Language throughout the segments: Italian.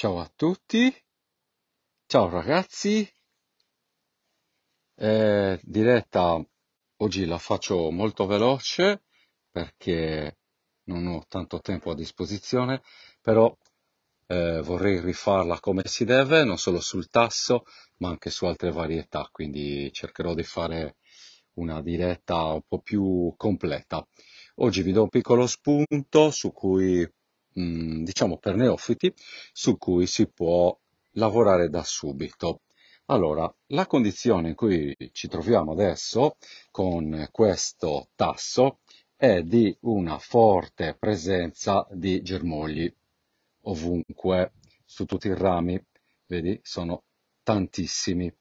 Ciao a tutti, ciao ragazzi, eh, diretta oggi la faccio molto veloce perché non ho tanto tempo a disposizione, però eh, vorrei rifarla come si deve, non solo sul tasso ma anche su altre varietà, quindi cercherò di fare una diretta un po' più completa. Oggi vi do un piccolo spunto su cui Mm, diciamo per neofiti su cui si può lavorare da subito. Allora, la condizione in cui ci troviamo adesso con questo tasso è di una forte presenza di germogli ovunque, su tutti i rami, vedi, sono tantissimi,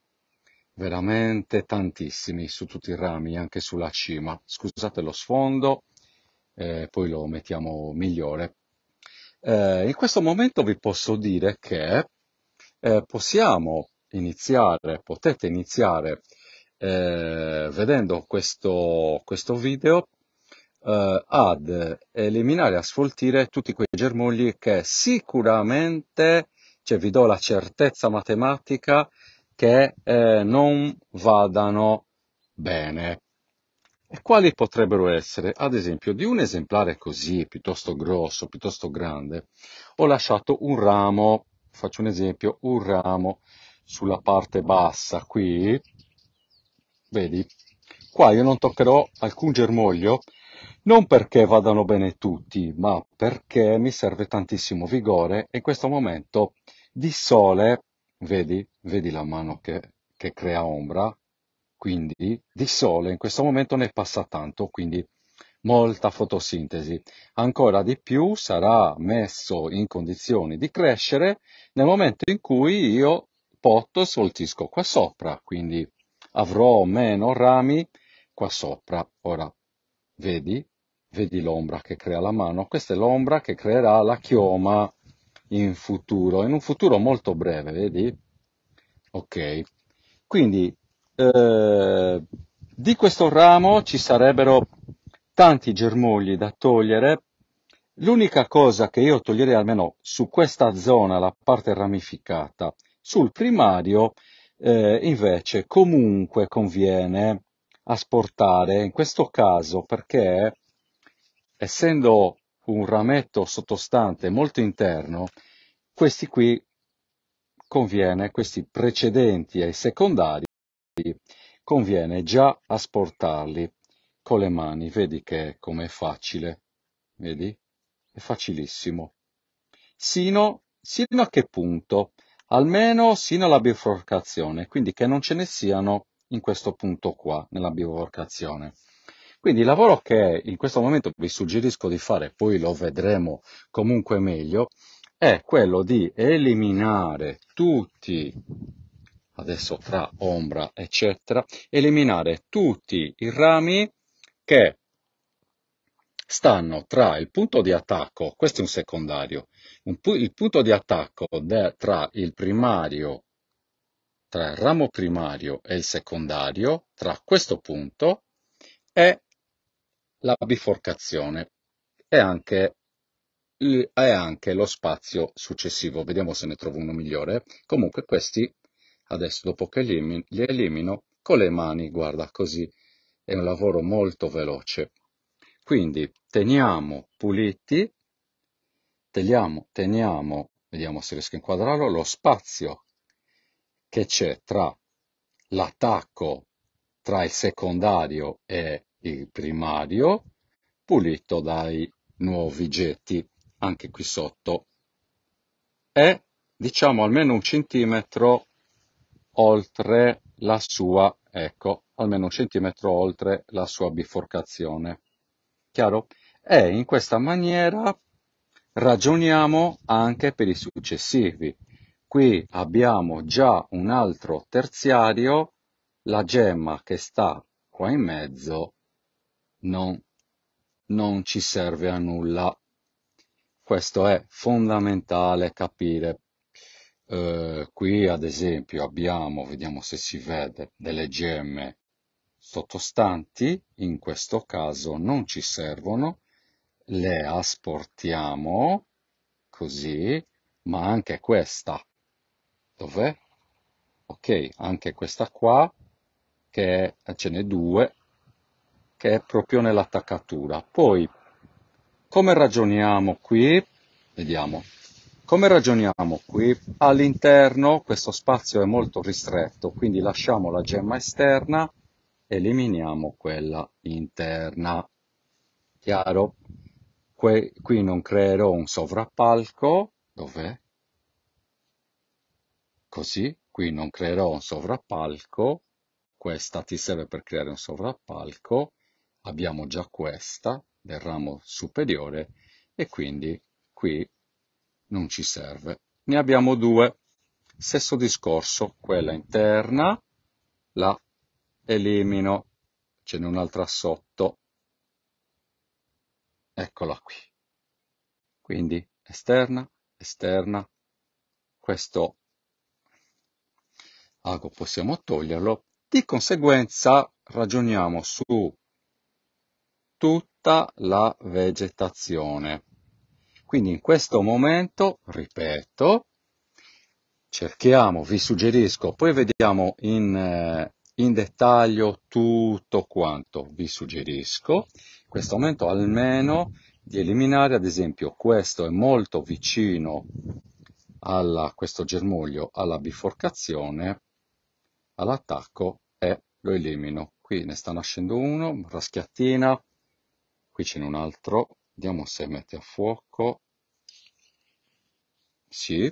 veramente tantissimi su tutti i rami, anche sulla cima. Scusate lo sfondo, eh, poi lo mettiamo migliore. Eh, in questo momento vi posso dire che eh, possiamo iniziare, potete iniziare eh, vedendo questo, questo video eh, ad eliminare, a sfoltire tutti quei germogli che sicuramente, cioè vi do la certezza matematica, che eh, non vadano bene. E quali potrebbero essere? Ad esempio, di un esemplare così, piuttosto grosso, piuttosto grande, ho lasciato un ramo, faccio un esempio, un ramo sulla parte bassa qui, vedi? Qua io non toccherò alcun germoglio, non perché vadano bene tutti, ma perché mi serve tantissimo vigore e in questo momento di sole, vedi, vedi la mano che, che crea ombra, quindi di sole in questo momento ne passa tanto, quindi molta fotosintesi. Ancora di più sarà messo in condizioni di crescere nel momento in cui io potto e sfoltisco qua sopra, quindi avrò meno rami qua sopra. Ora, vedi? Vedi l'ombra che crea la mano? Questa è l'ombra che creerà la chioma in futuro, in un futuro molto breve, vedi? Ok. Quindi eh, di questo ramo ci sarebbero tanti germogli da togliere. L'unica cosa che io toglierei almeno su questa zona, la parte ramificata, sul primario eh, invece comunque conviene asportare in questo caso perché essendo un rametto sottostante molto interno, questi qui conviene, questi precedenti ai secondari, quindi conviene già asportarli con le mani. Vedi che come è facile, vedi? È facilissimo. Sino, sino a che punto? Almeno sino alla biforcazione, quindi che non ce ne siano in questo punto qua, nella biforcazione. Quindi il lavoro che in questo momento vi suggerisco di fare, poi lo vedremo comunque meglio, è quello di eliminare tutti adesso tra ombra eccetera, eliminare tutti i rami che stanno tra il punto di attacco, questo è un secondario, un pu il punto di attacco tra il primario, tra il ramo primario e il secondario, tra questo punto e la biforcazione e anche, e anche lo spazio successivo. Vediamo se ne trovo uno migliore. Comunque questi adesso dopo che li, elimino, con le mani, guarda così, è un lavoro molto veloce. Quindi teniamo puliti, teniamo, teniamo vediamo se riesco a inquadrarlo, lo spazio che c'è tra l'attacco tra il secondario e il primario, pulito dai nuovi getti, anche qui sotto, e diciamo almeno un centimetro oltre la sua, ecco, almeno un centimetro oltre la sua biforcazione. Chiaro? E in questa maniera ragioniamo anche per i successivi. Qui abbiamo già un altro terziario, la gemma che sta qua in mezzo non, non ci serve a nulla. Questo è fondamentale capire eh, qui ad esempio abbiamo, vediamo se si vede, delle gemme sottostanti, in questo caso non ci servono, le asportiamo così, ma anche questa, dov'è? Ok, anche questa qua, che è, ce n'è due, che è proprio nell'attaccatura. Poi, come ragioniamo qui? Vediamo, come ragioniamo qui? All'interno questo spazio è molto ristretto, quindi lasciamo la gemma esterna, eliminiamo quella interna. Chiaro? Que qui non creerò un sovrappalco, dov'è? Così, qui non creerò un sovrappalco, questa ti serve per creare un sovrappalco, abbiamo già questa del ramo superiore e quindi qui non ci serve. Ne abbiamo due. Stesso discorso, quella interna la elimino, ce n'è un'altra sotto. Eccola qui. Quindi esterna, esterna, questo ago possiamo toglierlo. Di conseguenza ragioniamo su tutta la vegetazione. Quindi in questo momento, ripeto, cerchiamo, vi suggerisco, poi vediamo in, eh, in dettaglio tutto quanto vi suggerisco, in questo momento almeno di eliminare, ad esempio, questo è molto vicino a questo germoglio alla biforcazione, all'attacco e lo elimino. Qui ne sta nascendo uno, raschiatina, qui c'è un altro, vediamo se mette a fuoco sì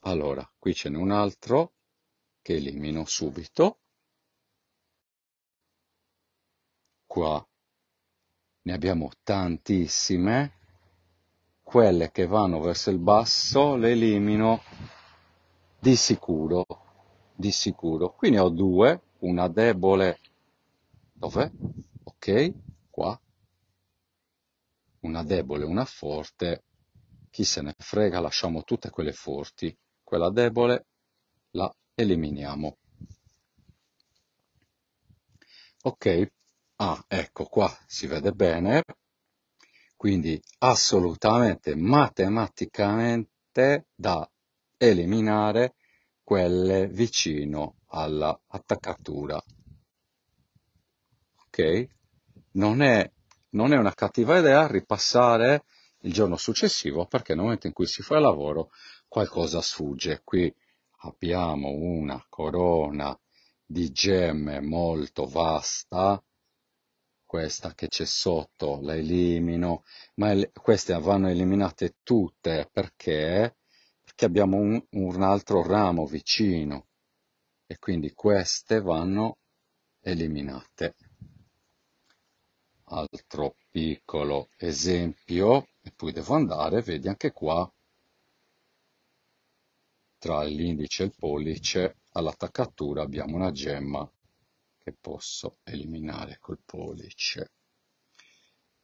allora qui ce n'è un altro che elimino subito qua ne abbiamo tantissime quelle che vanno verso il basso le elimino di sicuro di sicuro qui ne ho due una debole dov'è ok qua una debole, una forte, chi se ne frega, lasciamo tutte quelle forti, quella debole la eliminiamo. Ok, ah, ecco qua si vede bene, quindi assolutamente matematicamente da eliminare quelle vicino all'attaccatura. Ok? Non è non è una cattiva idea ripassare il giorno successivo perché nel momento in cui si fa il lavoro qualcosa sfugge. Qui abbiamo una corona di gemme molto vasta, questa che c'è sotto la elimino, ma el queste vanno eliminate tutte perché, perché abbiamo un, un altro ramo vicino e quindi queste vanno eliminate altro piccolo esempio e poi devo andare, vedi anche qua, tra l'indice e il pollice all'attaccatura abbiamo una gemma che posso eliminare col pollice.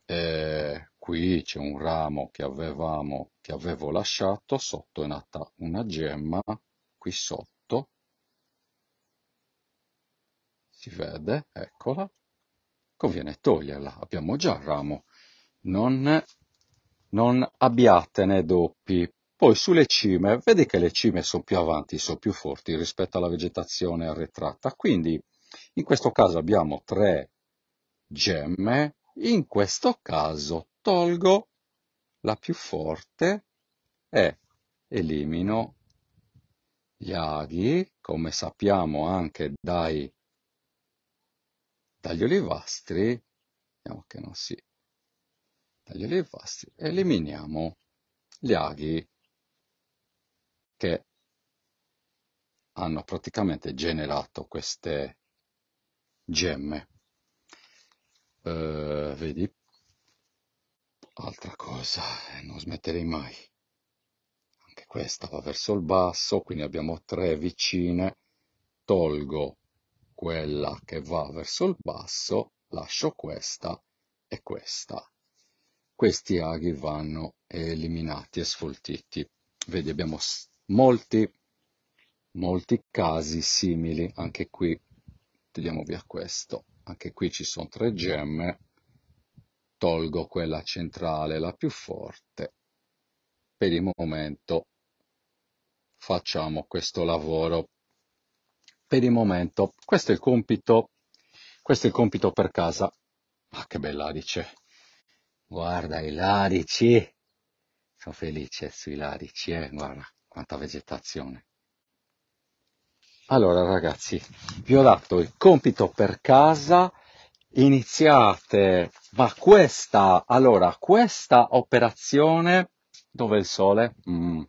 E qui c'è un ramo che, avevamo, che avevo lasciato, sotto è nata una gemma, qui sotto, si vede, eccola, conviene toglierla. Abbiamo già il ramo, non, non abbiatene doppi. Poi sulle cime, vedi che le cime sono più avanti, sono più forti rispetto alla vegetazione arretrata, quindi in questo caso abbiamo tre gemme, in questo caso tolgo la più forte e elimino gli aghi, come sappiamo anche dai taglio le vastri, vediamo che non si taglio le vastri, eliminiamo gli aghi che hanno praticamente generato queste gemme. Uh, vedi? Altra cosa, eh, non smetterei mai. Anche questa va verso il basso, quindi abbiamo tre vicine. Tolgo quella che va verso il basso, lascio questa e questa. Questi aghi vanno eliminati e sfoltiti. Vedi, abbiamo molti, molti casi simili. Anche qui, togliamo via questo. Anche qui ci sono tre gemme. Tolgo quella centrale, la più forte. Per il momento facciamo questo lavoro per il momento. Questo è il compito, questo è il compito per casa. Ma che bell'adice. Guarda i larici. Sono felice sui larici, eh? guarda quanta vegetazione. Allora ragazzi, vi ho dato il compito per casa, iniziate, ma questa, allora, questa operazione, dove il sole? Mm,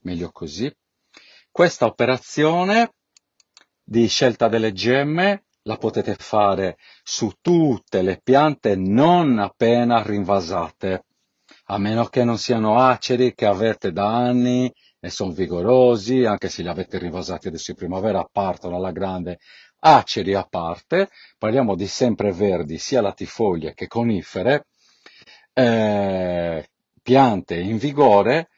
meglio così, questa operazione di scelta delle gemme la potete fare su tutte le piante non appena rinvasate, a meno che non siano aceri che avete da anni e sono vigorosi, anche se li avete rinvasati adesso in primavera, partono alla grande aceri a parte, parliamo di sempreverdi, sia latifoglie che conifere, eh, piante in vigore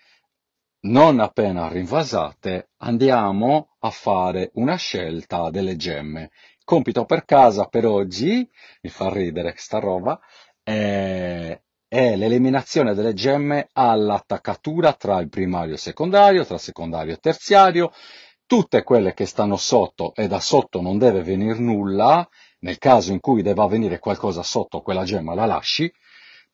non appena rinvasate andiamo a fare una scelta delle gemme. Compito per casa per oggi, mi fa ridere sta roba, è, è l'eliminazione delle gemme all'attaccatura tra il primario e il secondario, tra secondario e terziario, tutte quelle che stanno sotto e da sotto non deve venire nulla, nel caso in cui debba venire qualcosa sotto quella gemma la lasci,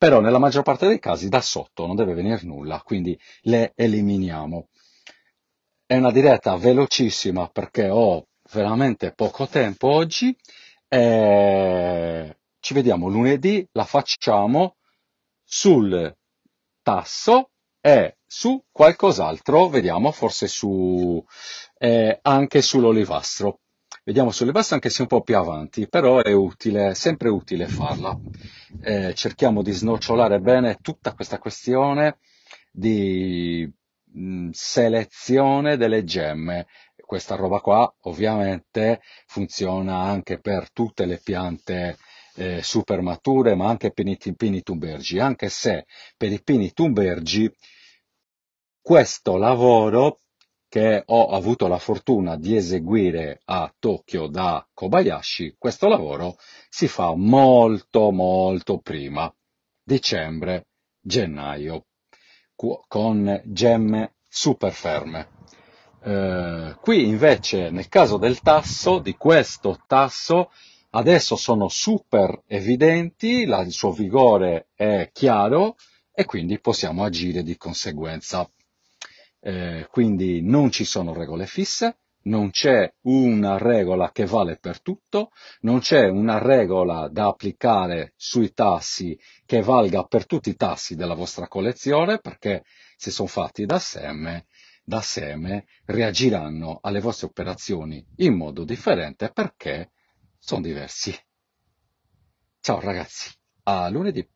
però nella maggior parte dei casi da sotto non deve venire nulla, quindi le eliminiamo. È una diretta velocissima perché ho veramente poco tempo oggi. E ci vediamo lunedì, la facciamo sul tasso e su qualcos'altro, vediamo forse su, eh, anche sull'olivastro vediamo sulle basse anche se un po' più avanti, però è utile, sempre utile farla. Eh, cerchiamo di snocciolare bene tutta questa questione di mm, selezione delle gemme. Questa roba qua ovviamente funziona anche per tutte le piante eh, super mature, ma anche per i pini tumbergi, anche se per i pini tumbergi questo lavoro che ho avuto la fortuna di eseguire a Tokyo da Kobayashi, questo lavoro si fa molto molto prima, dicembre, gennaio, con gemme super ferme. Eh, qui invece nel caso del tasso, di questo tasso, adesso sono super evidenti, la, il suo vigore è chiaro e quindi possiamo agire di conseguenza. Eh, quindi non ci sono regole fisse, non c'è una regola che vale per tutto, non c'è una regola da applicare sui tassi che valga per tutti i tassi della vostra collezione, perché se sono fatti da seme, da seme reagiranno alle vostre operazioni in modo differente perché sono diversi. Ciao ragazzi, a lunedì.